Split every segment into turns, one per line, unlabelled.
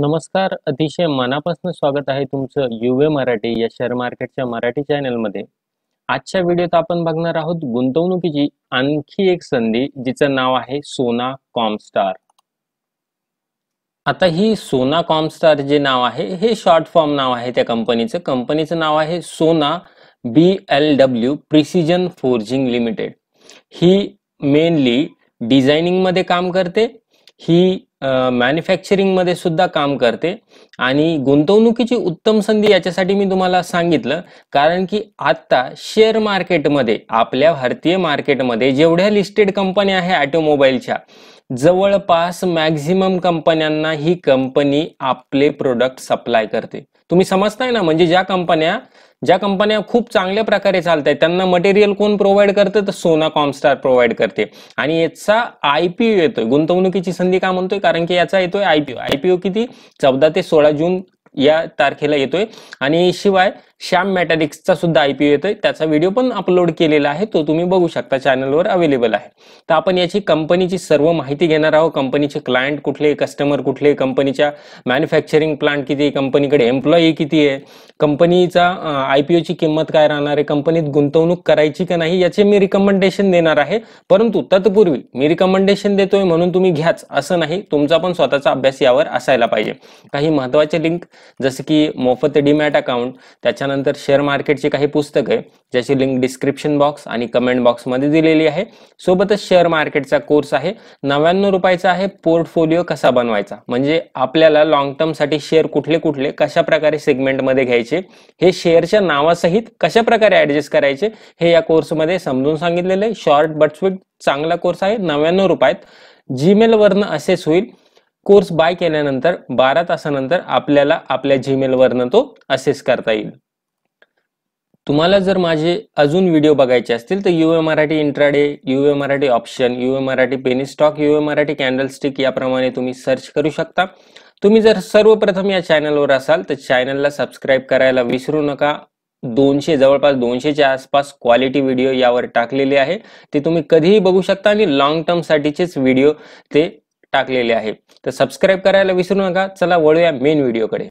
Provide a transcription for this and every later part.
नमस्कार अतिशय मनापासून स्वागत आहे तुमचं युवे मराठी या शेअर मार्केटच्या मराठी चॅनलमध्ये आजच्या व्हिडिओत आपण बघणार आहोत गुंतवणुकीची आणखी एक संधी जिचं नाव आहे सोना कॉमस्टार आता ही सोना कॉमस्टार जे नाव आहे हे शॉर्ट फॉर्म नाव आहे त्या कंपनीचं कंपनीचं नाव आहे Sona B L W precision forging limited ही मेनली मध्ये काम करते ही मॅन्युफॅक्चरिंगमध्ये सुद्धा काम करते आणि गुंतवणुकीची उत्तम संधी याच्यासाठी मी तुम्हाला सांगितलं कारण की आत्ता शेअर मार्केटमध्ये आपल्या भारतीय मार्केटमध्ये जेवढ्या लिस्टेड कंपन्या आहे ऑटोमोबाईलच्या जवळपास मॅक्झिमम कंपन्यांना ही कंपनी आपले प्रोडक्ट सप्लाय करते तुम्ही समजताय ना म्हणजे ज्या कंपन्या ज्या कंपन्या खूप चांगल्या प्रकारे चालत आहेत त्यांना मटेरियल कोण प्रोव्हाइड करते तर सोना कॉमस्टार प्रोव्हाइड करते आणि याचा आयपीओ येतोय गुंतवणुकीची संधी का म्हणतोय कारण की याचा येतोय आयपीओ आयपीओ किती चौदा ते सोळा जून या तारखेला येतोय आणि शिवाय श्याम मॅटॅरिक्सचा सुद्धा आयपीओ येतोय त्याचा व्हिडिओ पण अपलोड केलेला आहे तो तुम्ही बघू शकता चॅनलवर अवेलेबल आहे तर आपण याची कंपनीची सर्व माहिती घेणार आहोत कंपनीचे क्लायंट कुठले कस्टमर कुठले कंपनीच्या मॅन्युफॅक्चरिंग प्लांट किती कंपनीकडे एम्प्लॉई किती आहे कंपनीचा आयपीओची किंमत काय राहणार आहे कंपनीत गुंतवणूक करायची का नाही याचे मी रिकमेंडेशन देणार आहे परंतु तत्पूर्वी मी रिकमेंडेशन देतोय म्हणून तुम्ही घ्याच असं नाही तुमचा पण स्वतःचा अभ्यास यावर असायला पाहिजे काही महत्वाचे लिंक जसं की मोफत डीमॅट अकाउंट त्याच्या त्यानंतर शेअर मार्केटची काही पुस्तक आहे ज्याची लिंक डिस्क्रिप्शन बॉक्स आणि कमेंट बॉक्समध्ये दिलेली आहे सोबतच शेअर मार्केटचा कोर्स आहे नव्याण्णव रुपयाचा आहे पोर्टफोलिओ कसा बनवायचा म्हणजे आपल्याला लॉंग साठी शेअर कुठले कुठले कशा प्रकारे सेगमेंट मध्ये घ्यायचे हे शेअरच्या नावासहित कशा प्रकारे ऍडजस्ट करायचे हे या कोर्स मध्ये समजून सांगितलेलं आहे शॉर्ट बट स्वीट चांगला कोर्स आहे नव्याण्णव रुपयात वरन असेस होईल कोर्स बाय केल्यानंतर बारा तासानंतर आपल्याला आपल्या जीमेल जीमेलवरनं तो असेस करता येईल तुम्हाला जर माझे अजून व्हिडिओ बघायचे असतील तर A Marathi intraday A Marathi option A Marathi penny stock A Marathi candlestick याप्रमाणे तुम्ही सर्च करू शकता तुम्ही जर सर्वप्रथम या चॅनलवर असाल तर चॅनलला सबस्क्राईब करायला विसरू नका दोनशे जवळपास दोनशेच्या आसपास क्वालिटी व्हिडिओ यावर टाकलेले आहे ते तुम्ही कधीही बघू शकता आणि लॉंग टर्मसाठीचेच व्हिडिओ ते टाकलेले आहे तर सबस्क्राईब करायला विसरू नका चला वळूया मेन व्हिडिओकडे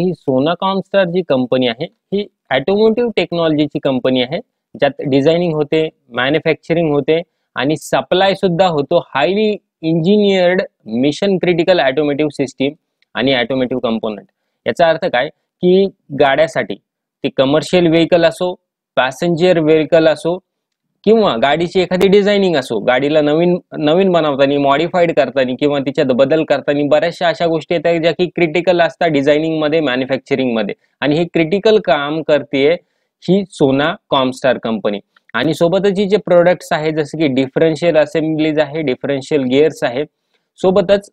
ही सोना कॉमस्टार जी कंपनी आहे ही ॲटोमोटिव्ह टेक्नॉलॉजीची कंपनी आहे ज्यात डिझायनिंग होते मॅन्युफॅक्चरिंग होते आणि सप्लाय सुद्धा होतो highly engineered mission critical automotive system आणि ॲटोमेटिव्ह कंपोनंट याचा अर्थ काय की गाड्यासाठी ते कमर्शियल व्हेकल असो पॅसेंजर व्हेकल असो किंवा गाडीची एखादी डिझायनिंग असो गाडीला नवीन नवीन बनवताना मॉडिफाईड करताना किंवा तिच्यात बदल करताना बऱ्याचशा अशा गोष्टी येतात ज्या की क्रिटिकल असतात डिझायनिंग मध्ये मॅन्युफॅक्चरिंग मध्ये आणि हे क्रिटिकल काम करते ही सोना कॉमस्टार कंपनी आणि सोबतच जे प्रोडक्ट्स आहेत जसं की डिफरन्शियल असेंब्लीज आहे डिफरन्शियल गिअर्स आहे सोबतच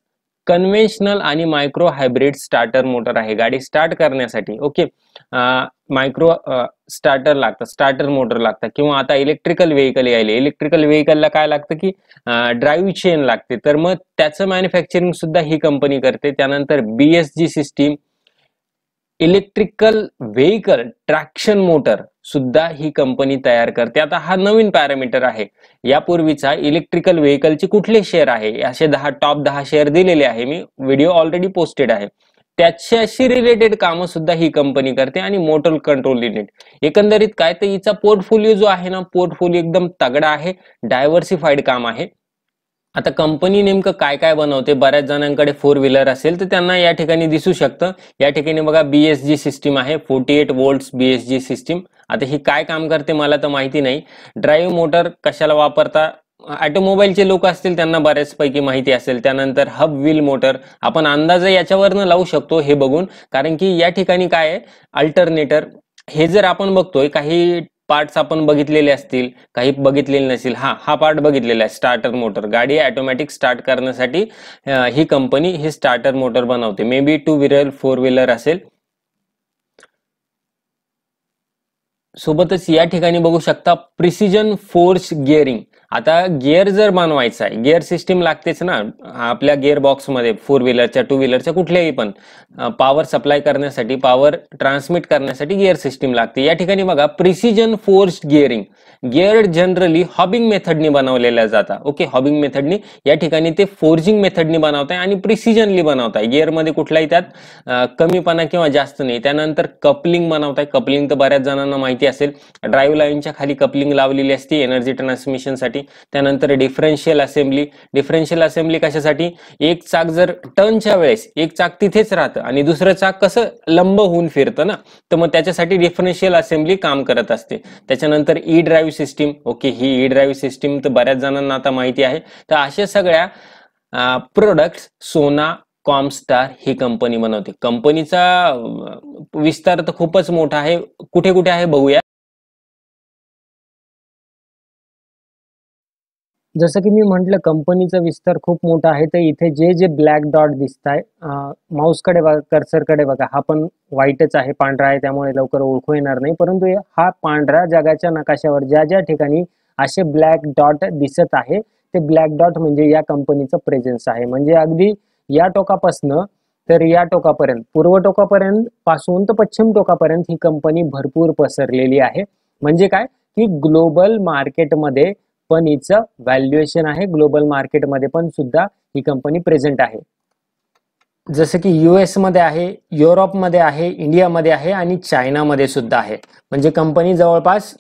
कन्व्हेन्शनल आणि मायक्रो हायब्रिड स्टार्टर मोटर आहे गाडी स्टार्ट करण्यासाठी ओके मायक्रो स्टार्टर लागतं स्टार्टर मोटर लागतं किंवा आता इलेक्ट्रिकल व्हेकल यायले इलेक्ट्रिकल व्हेकलला काय लागतं की ड्राईव्ह चेन लागते तर मग त्याचं मॅन्युफॅक्चरिंग सुद्धा ही कंपनी करते त्यानंतर BSG system electrical vehicle traction motor सुद्धा ही कंपनी तयार करते आता हा नवीन पॅरामीटर आहे यापूर्वीचा इलेक्ट्रिकल व्हेकलचे कुठले शेअर आहे असे दहा टॉप दहा शेअर दिलेले आहे मी व्हिडिओ ऑलरेडी पोस्टेड आहे त्याच्याशी रिलेटेड कामं सुद्धा ही कंपनी करते आणि मोटर कंट्रोल युनिट एकंदरीत काय तर हिचा पोर्टफोलिओ जो आहे ना पोर्टफोलिओ एकदम तगडा आहे डायव्हर्सिफाईड काम आहे आता कंपनी नेमकं काय काय बनवते बऱ्याच जणांकडे फोर व्हीलर असेल तर त्यांना या ठिकाणी दिसू शकतं या ठिकाणी बघा बीएसजी सिस्टीम आहे forty eight volts BSG system आता ही काय काम करते मला तर माहिती नाही ड्राईव्ह मोटर कशाला वापरता ऑटोमोबाईलचे लोक असतील त्यांना बऱ्याचपैकी माहिती असेल त्यानंतर हब व्हील मोटर आपण अंदाज याच्यावरनं लावू शकतो हे बघून कारण की या ठिकाणी काय आहे अल्टरनेटर हे जर आपण बघतोय काही पार्ट्स आपण बघितलेले असतील काही बघितलेले नसेल हा हा पार्ट बघितलेला आहे स्टार्टर मोटर गाडी ऑटोमॅटिक स्टार्ट करण्यासाठी ही कंपनी ही स्टार्टर मोटर बनवते may be two wheeler four wheeler असेल सोबतच या ठिकाणी बघू शकता प्रिसिजन फोर्स गिअरिंग आता गिअर जर बनवायचा आहे गिअर सिस्टीम लागतेच ना आपल्या गिअर बॉक्समध्ये फोर व्हीलरच्या टू व्हीलरच्या कुठल्याही पण पॉवर सप्लाय करण्यासाठी पॉवर ट्रान्समिट करण्यासाठी गिअर सिस्टीम लागते या ठिकाणी बघा precision force gearing gear generally hobbing मेथडनी बनवलेल्या जातात ओके हॉबिंग मेथडनी या ठिकाणी ते फोर्जिंग मेथडनी बनवताय आणि प्रिसिजनली बनवताय गिअरमध्ये कुठलाही त्यात कमीपणा किंवा जास्त नाही त्यानंतर कपलिंग बनवताय कपलिंग तर बऱ्याच जणांना माहिती असेल ड्राईव्ह लाईनच्या खाली कपलिंग लावलेली असते एनर्जी ट्रान्समिशनसाठी त्यानंतर डिफरेन्शियल असेंब्ली डिफरेन्शियल असेंब्ली कशासाठी एक चाक जर टर्नच्या वेळेस एक चाक तिथेच राहतं आणि दुसरं चाक कसं लंब होऊन फिरतं ना तर मग त्याच्यासाठी डिफरेन्शियल असेंब्ली काम करत असते त्याच्यानंतर ई ड्राईव्ह सिस्टीम ओके ही ई ड्राईव्ह सिस्टीम तर बऱ्याच जणांना आता माहिती आहे तर अशा सगळ्या प्रोडक्ट्स सोना कॉमस्टार ही कंपनी बनवते कंपनीचा विस्तार तर खूपच मोठा आहे कुठे कुठे आहे बघूया जसं की मी म्हटलं कंपनीचा विस्तार खूप मोठा आहे तर इथे जे जे ब्लॅक डॉट दिसत आहे माऊसकडे बघा कर्सरकडे बघा हा पण व्हाईटच आहे पांढरा आहे त्यामुळे लवकर ओळखू येणार नाही परंतु हा पांढरा जगाच्या नकाशावर ज्या ज्या ठिकाणी असे ब्लॅक डॉट दिसत आहे ते ब्लॅक डॉट म्हणजे या कंपनीचं प्रेझेन्स आहे म्हणजे अगदी या टोकापासनं तर या टोकापर्यंत पूर्व टोकापर्यंत पासून तर पश्चिम टोकापर्यंत ही कंपनी भरपूर पसरलेली आहे म्हणजे काय की ग्लोबल मार्केटमध्ये पण हिचं व्हॅल्युएशन आहे ग्लोबल मार्केटमध्ये पण सुद्धा ही कंपनी प्रेझेंट आहे जसं की युएस मध्ये आहे युरोपमध्ये आहे इंडियामध्ये आहे आणि चायनामध्ये सुद्धा आहे म्हणजे कंपनी जवळपास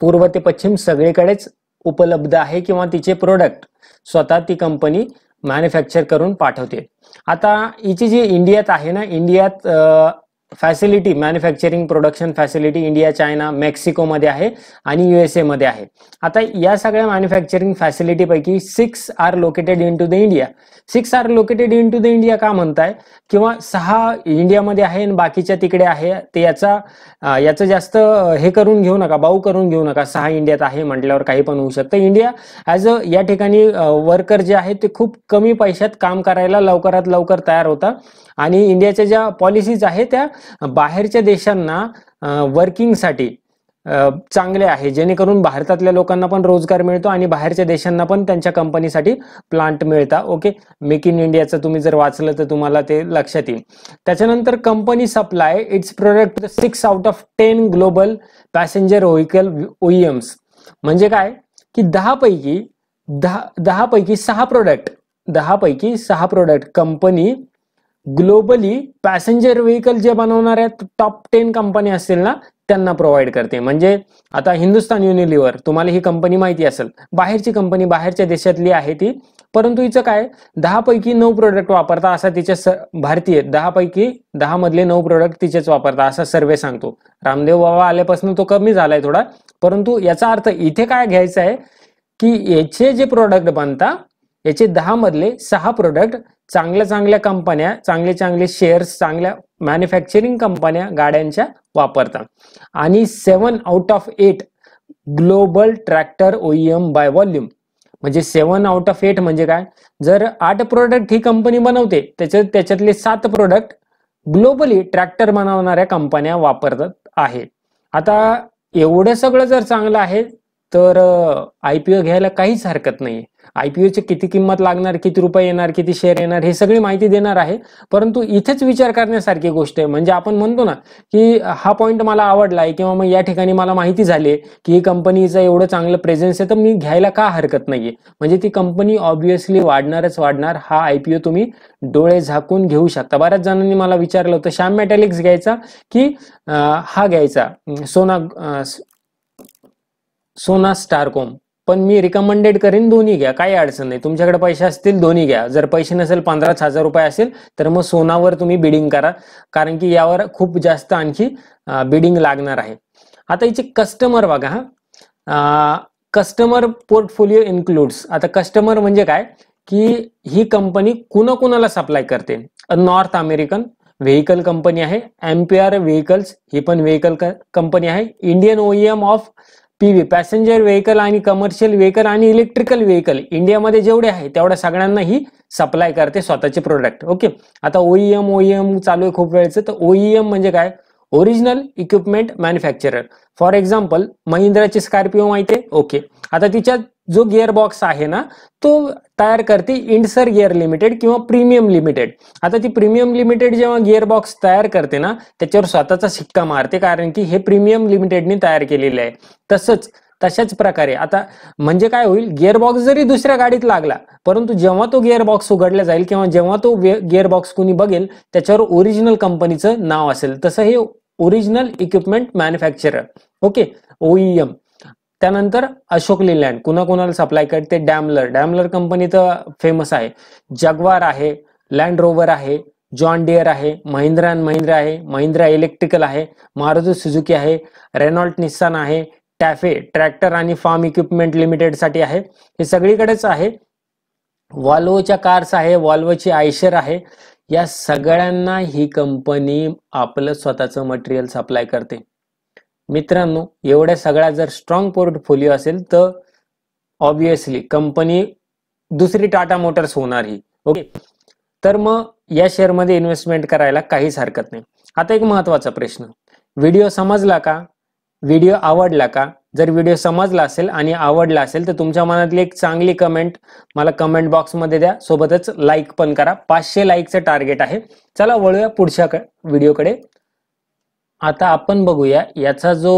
पूर्व ते पश्चिम सगळीकडेच उपलब्ध आहे किंवा तिचे प्रोडक्ट स्वतः ती कंपनी मॅन्युफॅक्चर करून पाठवते आता हिची जी इंडियात आहे ना इंडियात facility manufacturing production facility India China मेक्सिकोमध्ये आहे आणि युएसए मध्ये आहे आता या सगळ्या मॅन्युफॅक्चरिंग फॅसिलिटीपैकी six are located into the India six are located into the India का म्हणताय किंवा सहा इंडियामध्ये आहे आणि बाकीच्या तिकडे आहे ते याचा याचं जास्त हे करून घेऊ नका बाऊ करून घेऊ नका सहा इंडियात आहे म्हटल्यावर काही पण होऊ शकतं इंडिया ॲज अ या ठिकाणी वर्कर जे आहेत ते खूप कमी पैशात काम करायला लवकरात लवकर तयार होतात आणि इंडियाच्या ज्या पॉलिसीज आहेत त्या बाहेरच्या देशांना वर्किंगसाठी चांगले आहे जेणेकरून भारतातल्या लोकांना पण रोजगार मिळतो आणि बाहेरच्या देशांना पण त्यांच्या कंपनीसाठी प्लांट मिळता ओके मेक इन इंडियाचं तुम्ही जर वाचलं तर तुम्हाला ते लक्षात येईल त्याच्यानंतर company supply its product six out of ten global passenger vehicle OEMs म्हणजे काय की दहापैकी दहा दहापैकी सहा प्रोडक्ट दहापैकी सहा product company globally passenger vehicle जे बनवणाऱ्या टॉप टेन कंपनी असतील ना त्यांना प्रोव्हाइड करते म्हणजे आता हिंदुस्थान युनिलिव्हर तुम्हाला ही कंपनी माहिती असेल बाहेरची कंपनी बाहेरच्या देशातली आहे ती परंतु हिचं काय दहा पैकी नऊ प्रोडक्ट वापरता असा तिच्या भारतीय दहा पैकी दहा मधले नऊ प्रोडक्ट तिचेच वापरता असा सर्वे सांगतो रामदेव बाबा आल्यापासून तो कमी झालाय थोडा परंतु याचा अर्थ इथे काय घ्यायचा आहे की याचे जे प्रोडक्ट बनता याचे दहा मधले सहा प्रोडक्ट चांगल्या चांगल्या कंपन्या चांगले चांगले शेअर्स चांगल्या मॅन्युफॅक्चरिंग कंपन्या गाड्यांच्या वापरतात आणि seven out of eight global tractor OEM by volume म्हणजे सेवन आउट ऑफ एट म्हणजे काय जर आठ प्रोडक्ट ही कंपनी बनवते त्याच्या त्याच्यातले सात प्रोडक्ट ग्लोबली ट्रॅक्टर बनवणाऱ्या कंपन्या वापरतात आहे आता एवढं सगळं जर चांगलं आहे तर आय पी ओ घ्यायला काहीच हरकत नाही ची किती किंमत लागणार किती रुपये येणार किती शेअर येणार हे सगळी माहिती देणार आहे परंतु इथेच विचार करण्यासारखी गोष्ट आहे म्हणजे आपण म्हणतो ना की हा पॉईंट मला आवडलाय किंवा मग या ठिकाणी मला माहिती झाली की ही कंपनीचं एवढं चांगलं प्रेझेन्स आहे तर मी घ्यायला का हरकत नाहीये म्हणजे ती कंपनी ऑब्विसली वाढणारच वाढणार हा आयपीओ तुम्ही डोळे झाकून घेऊ शकता बऱ्याच जणांनी मला विचारलं होतं श्याम मेटॅलिक्स घ्यायचा की हा घ्यायचा सोना सोना स्टारकॉम पण मी रिकमेंडेड करेन दोन्ही घ्या काही अडचण नाही तुमच्याकडे पैसे असतील दोन्ही घ्या जर पैसे नसेल पंधराच हजार रुपये असेल तर मग सोनावर तुम्ही बिडिंग करा कारण की यावर खूप जास्त आणखी बिडिंग लागणार आहे आता याचे कस्टमर बघा हा कस्टमर पोर्टफोलिओ इन्क्लुड्स आता कस्टमर म्हणजे काय की ही कंपनी कुणाकुणाला सप्लाय करते नॉर्थ अमेरिकन व्हेकल कंपनी आहे एम्पियर व्हेकल्स ही पण व्हेकल कंपनी आहे Indian OEM of PV passenger vehicle आणि कमर्शियल व्हेकल आणि इलेक्ट्रिकल व्हेकल इंडियामध्ये जेवढे आहे तेवढ्या सगळ्यांना ही सप्लाय करते स्वतःचे प्रोडक्ट ओके आता ओईएम ओईएम e e चालू आहे खूप वेळचं तर ओईएम e म्हणजे काय original equipment manufacturer for example महिंद्राची स्कॉर्पिओ माहिती आहे ओके आता तिच्या जो बॉक्स आहे ना तो तयार करते इंडसर गिअर लिमिटेड किंवा प्रीमियम लिमिटेड आता ती प्रीमियम लिमिटेड जेव्हा बॉक्स तयार करते ना त्याच्यावर स्वतःचा शिक्का मारते कारण की हे प्रीमियम लिमिटेडने तयार केलेले आहे तसंच तशाच प्रकारे आता म्हणजे काय होईल बॉक्स जरी दुसऱ्या गाडीत लागला परंतु जेव्हा तो बॉक्स उघडला जाईल किंवा जेव्हा तो बॉक्स कुणी बघेल त्याच्यावर ओरिजिनल कंपनीचं नाव असेल तसं हे original equipment manufacturer okay OEM त्यानंतर अशोक लेलँड कुणाकुणाला सप्लाय करते डॅमलर डॅमलर कंपनी तर फेमस आहे जगवार आहे लँड रोवर आहे जॉन डिअर आहे महिंद्रा अँड महिंद्रा आहे महिंद्रा इलेक्ट्रिकल आहे मारुती सुझुकी आहे रेनॉल्ट निस्सान आहे टॅफे ट्रॅक्टर आणि फार्म इक्विपमेंट लिमिटेड साठी आहे हे सगळीकडेच आहे वॉल्वोच्या कार्स आहे वॉल्वोची आयशर आहे या सगळ्यांना ही कंपनी आपलं स्वतःचं मटेरियल सप्लाय करते मित्रांनो एवढ्या सगळ्या जर स्ट्रॉंग पोर्टफोलिओ असेल तर ऑब्विसली कंपनी दुसरी टाटा मोटर्स होणार ही ओके तर मग या शेअरमध्ये इन्व्हेस्टमेंट करायला काहीच हरकत नाही आता एक महत्वाचा प्रश्न व्हिडिओ समजला का व्हिडिओ आवडला का जर व्हिडिओ समजला असेल आणि आवडला असेल तर तुमच्या मनातली एक चांगली कमेंट मला कमेंट बॉक्समध्ये द्या सोबतच लाईक पण करा पाचशे लाईकचं टार्गेट आहे चला वळूया पुढच्या व्हिडिओकडे आता आपण बघूया याचा जो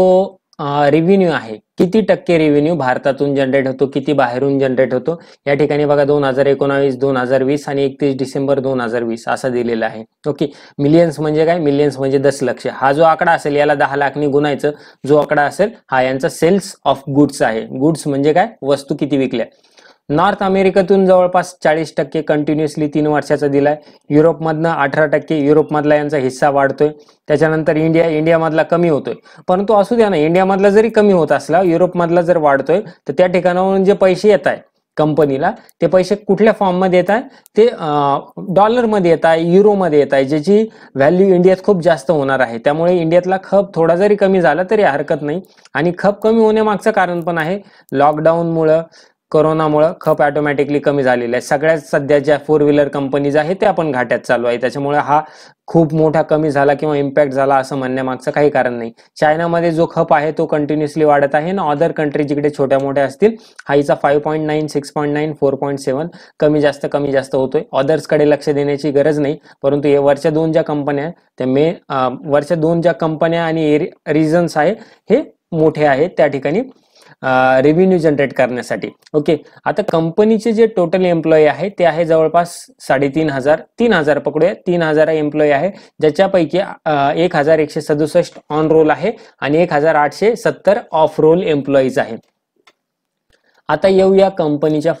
रेव्हेन्यू आहे किती टक्के रेव्हेन्यू भारतातून जनरेट होतो किती बाहेरून जनरेट होतो या ठिकाणी बघा दोन हजार एकोणावीस दोन हजार वीस आणि एकतीस डिसेंबर दोन हजार वीस असा दिलेला आहे ओके मिलियन्स म्हणजे काय मिलियन्स म्हणजे दस लक्ष हा जो आकडा असेल याला दहा लाखनी गुणायचं जो आकडा असेल हा यांचा सेल्स ऑफ गुड्स आहे गुड्स म्हणजे काय वस्तू किती विकल्या नॉर्थ अमेरिकेतून जवळपास चाळीस टक्के कंटिन्युअसली तीन वर्षाचा दिलाय युरोपमधनं अठरा टक्के युरोपमधला यांचा हिस्सा वाढतोय त्याच्यानंतर इंडिया इंडियामधला कमी होतोय परंतु असू द्या ना इंडियामधला जरी कमी होत असला युरोपमधला जर वाढतोय तर त्या ठिकाणावरून जे पैसे येत आहे कंपनीला ते पैसे कुठल्या फॉर्ममध्ये येत आहे ते डॉलरमध्ये येत आहे युरोमध्ये येत आहे ज्याची व्हॅल्यू इंडियात खूप जास्त होणार आहे त्यामुळे इंडियातला खप थोडा जरी कमी झाला तरी हरकत नाही आणि खप कमी होण्यामागचं कारण पण आहे लॉकडाऊनमुळं करोनामुळं खप ऑटोमॅटिकली कमी झालेली आहे सगळ्यात सध्या ज्या फोर व्हीलर कंपनीज आहेत त्या पण घाट्यात चालू आहे त्याच्यामुळे हा खूप मोठा कमी झाला किंवा इम्पॅक्ट झाला असं म्हणण्यामागचं काही कारण नाही चायनामध्ये जो खप आहे तो कंटिन्युअसली वाढत आहे आणि अदर कंट्री जिकडे छोट्या मोठ्या असतील हाईचा five point nine six point nine four point seven कमी जास्त कमी जास्त होतोय अदर्सकडे लक्ष देण्याची गरज नाही परंतु हे वरच्या दोन ज्या कंपन्या त्या मे वरच्या दोन ज्या कंपन्या आणि रिजन्स आहे हे मोठे आहेत त्या ठिकाणी रेव्हेन्यू जनरेट करण्यासाठी ओके आता कंपनीचे जे टोटल एम्प्लॉई आहे ते आहे जवळपास साडेतीन हजार तीन हजार पकडूया तीन हजार एम्प्लॉई आहे ज्याच्यापैकी एक हजार एकशे सदुसष्ट ऑन रोल आहे आणि एक हजार आठशे सत्तर ऑफ रोल एम्प्लॉईज आहे आता येऊया कंपनीच्या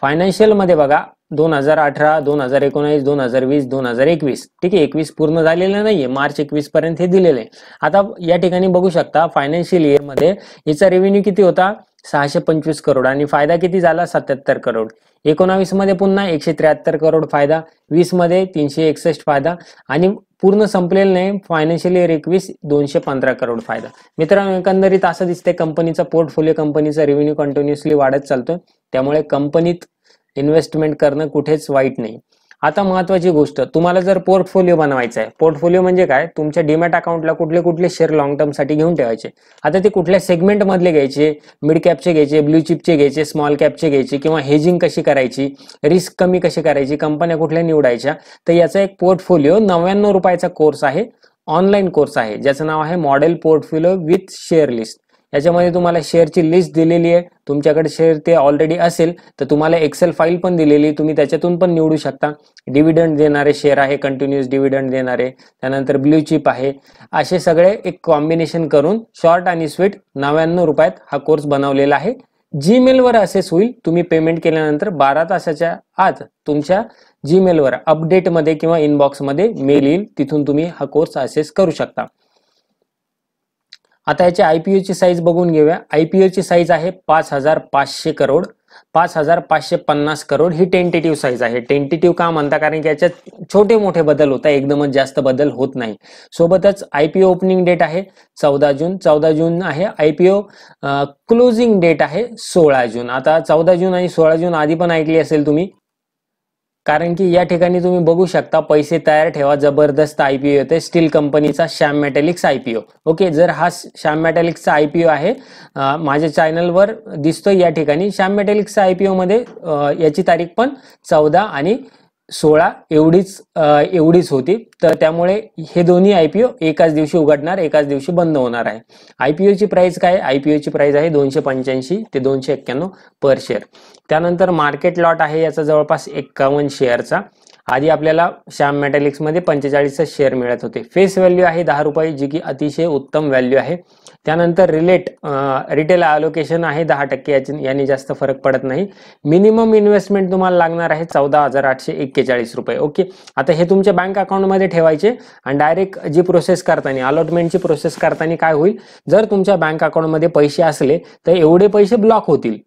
फायनान्शियल मध्ये बघा दोन हजार अठरा दोन हजार एकोणीस दोन हजार वीस दोन हजार एकवीस ठीक आहे एकवीस पूर्ण झालेलं नाहीये मार्च एकवीस पर्यंत हे दिलेलं आहे आता या ठिकाणी बघू शकता फायनान्शियल इयरमध्ये याचा रेव्हेन्यू किती होता सहाशे पंचवीस करोड आणि फायदा किती झाला सत्याहत्तर करोड एकोणावीस मध्ये पुन्हा एकशे त्र्याहत्तर करोड फायदा वीस मध्ये तीनशे एकसष्ट फायदा आणि पूर्ण संपलेलं नाही फायनान्शियल इयर एकवीस दोनशे पंधरा करोड फायदा मित्रांनो एकंदरीत असं दिसतंय कंपनीचा पोर्टफोलिओ कंपनीचा रेव्हेन्यू कंटिन्युअसली वाढत चालतोय त्यामुळे कंपनीत इन्व्हेस्टमेंट करणं कुठेच वाईट नाही आता महत्वाची गोष्ट तुम्हाला जर पोर्टफोलिओ बनवायचा आहे पोर्टफोलिओ म्हणजे काय तुमच्या डीमॅट अकाउंटला कुठले कुठले शेअर लॉंग टर्मसाठी घेऊन ठेवायचे आता ते कुठल्या सेगमेंटमधले घ्यायचे मिड कॅपचे घ्यायचे ब्ल्यू चिपचे घ्यायचे स्मॉल कॅपचे घ्यायचे किंवा हेजिंग कशी करायची रिस्क कमी कशी करायची कंपन्या कुठल्या निवडायच्या तर याचा एक पोर्टफोलिओ नव्याण्णव रुपयाचा कोर्स आहे ऑनलाईन कोर्स आहे ज्याचं नाव आहे model portfolio with share list याच्यामध्ये तुम्हाला शेअरची लिस्ट दिलेली आहे तुमच्याकडे शेअर ते ऑलरेडी असेल तर तुम्हाला एक्सेल फाईल पण दिलेली तुम्ही त्याच्यातून पण निवडू शकता डिव्हिडंड देणारे शेअर आहे कंटिन्युअस डिव्हिडंड देणारे त्यानंतर ब्ल्यू चिप आहे असे सगळे एक कॉम्बिनेशन करून शॉर्ट आणि स्वीट नव्याण्णव रुपयात हा कोर्स बनवलेला आहे जीमेलवर असेस होईल तुम्ही पेमेंट केल्यानंतर बारा तासाच्या आत तुमच्या जीमेलवर अपडेटमध्ये किंवा इनबॉक्समध्ये मेल येईल तिथून तुम्ही हा कोर्स असेस करू शकता आता याची ची साईज बघून घेऊया ची साईज आहे पाच हजार पाचशे करोड पाच हजार पाचशे पन्नास करोड ही टेंटेटिव्ह साईज आहे टेंटेटिव्ह का म्हणता कारण की याच्यात छोटे मोठे बदल होता एकदमच जास्त बदल होत नाही सोबतच आयपीओ ओपनिंग डेट आहे चौदा जून चौदा जून आहे आयपीओ क्लोजिंग डेट आहे सोळा जून आता चौदा जून आणि सोळा जून आधी पण ऐकली असेल तुम्ही कारण की या ठिकाणी तुम्ही बघू शकता पैसे तयार ठेवा जबरदस्त आयपीओ येते स्टील कंपनीचा श्याम मेटॅलिक्स आयपीओ ओके जर हा श्याम मॅटेलिक्सचा आयपीओ आहे माझ्या चॅनलवर दिसतोय या ठिकाणी श्याम मॅटेलिक्सचा आयपीओ मध्ये याची तारीख पण चौदा आणि सोळा एवढीच एवढीच होती तर त्यामुळे हे दोन्ही आयपीओ एकाच दिवशी उघडणार एकाच दिवशी बंद होणार आहे आयपीओची प्राइस काय आयपीओची प्राइस आहे दोनशे पंच्याऐंशी ते दोनशे एक्क्याण्णव पर शेअर त्यानंतर मार्केट लॉट आहे याचा जवळपास एक्कावन्न शेअरचा आधी आपल्याला श्याम मेटॅलिक्समध्ये पंचेचाळीस शेअर मिळत होते फेस व्हॅल्यू आहे दहा रुपये जी की अतिशय उत्तम व्हॅल्यू आहे त्यानंतर रिलेट रिटेल अलोकेशन आहे दहा टक्के याची जास्त फरक पडत नाही मिनिमम इन्व्हेस्टमेंट तुम्हाला लागणार आहे चौदा हजार आठशे एक्केचाळीस रुपये ओके आता हे तुमच्या बँक अकाउंटमध्ये ठेवायचे आणि डायरेक्ट जी प्रोसेस करताना अलॉटमेंटची प्रोसेस करताना काय होईल जर तुमच्या बँक अकाउंटमध्ये पैसे असले तर एवढे पैसे ब्लॉक होतील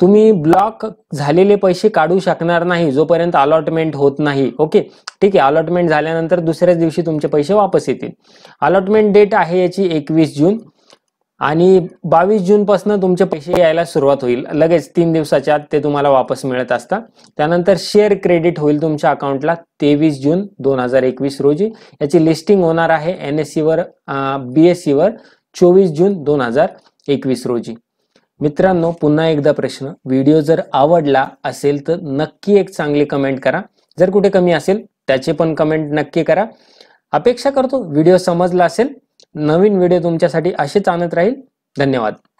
तुम्ही ब्लॉक झालेले पैसे काढू शकणार नाही जोपर्यंत अलॉटमेंट होत नाही ओके ठीक आहे अलॉटमेंट झाल्यानंतर दुसऱ्याच दिवशी तुमचे पैसे वापस येतील अलॉटमेंट डेट आहे याची एकवीस जून आणि बावीस जूनपासून तुमचे पैसे यायला सुरुवात होईल लगेच तीन दिवसाच्या आत ते तुम्हाला वापस मिळत असतात त्यानंतर शेअर क्रेडिट होईल तुमच्या अकाउंटला तेवीस जून दोन हजार एकवीस रोजी याची लिस्टिंग होणार आहे एन एस सीवर बी एस चोवीस जून दोन हजार एकवीस रोजी मित्रांनो पुन्हा एकदा प्रश्न व्हिडिओ जर आवडला असेल तर नक्की एक चांगली कमेंट करा जर कुठे कमी असेल त्याचे पण कमेंट नक्की करा अपेक्षा करतो व्हिडिओ समजला असेल नवीन व्हिडिओ तुमच्यासाठी असेच आणत राहील धन्यवाद